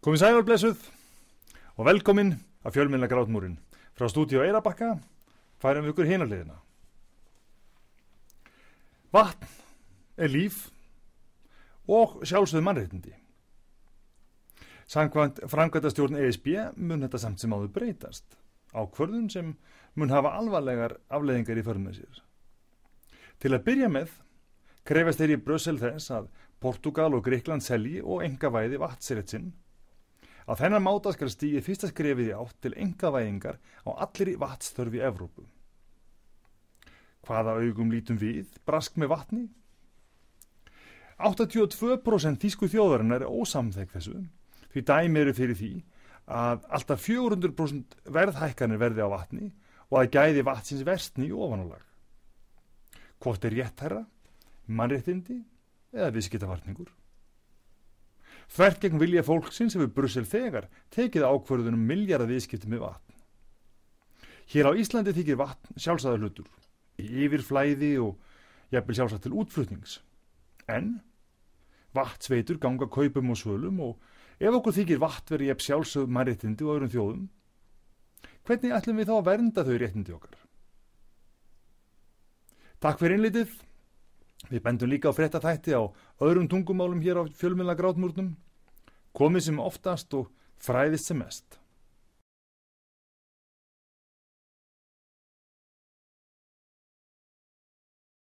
Komið sæl og blessuð og velkomin að fjölminna grátmúrin. Frá stúdíu Eirabakka færum við ykkur hinarliðina. Vatn er líf og sjálfsögðu mannreitindi. Samkvæmt framkvæmtastjórn ESB mun þetta samt sem áður breytast á hverðun sem mun hafa alvarlegar afleðingar í förmið sér. Til að byrja með krefast þeir í Brössel þess að Portugal og Greikland selji og enga væði vatnseretsinn Á þennan máta skal stíði fyrsta skrefið í átt til engavæðingar á allir í vatstörfi Evrópu. Hvaða augum lítum við? Brask með vatni? 82% þísku þjóðarinnar er ósamþegg þessu því dæmi eru fyrir því að alltaf 400% verðhækkanir verði á vatni og að gæði vatsins verstni í ofanálag. Hvort er rétt herra? Mannréttindi eða viðskiptavarningur? Þvert gegn vilja fólksins hefur Brussel þegar tekið ákverðunum miljardið viðskiptum með vatn. Hér á Íslandi þykir vatn sjálfsæðar hlutur, yfir flæði og jafnvel sjálfsætt til útflutnings. En vatnsveitur ganga kaupum og svölum og ef okkur þykir vatn verið jafn sjálfsögð mærriðtindi og öðrum þjóðum, hvernig ætlum við þá að vernda þau réttindi okkar? Takk fyrir innlitið. Við bendum líka á frétta þætti á öðrum tungumálum hér á fjölmjöla grátmúrnum komið sem oftast og fræðist sem mest.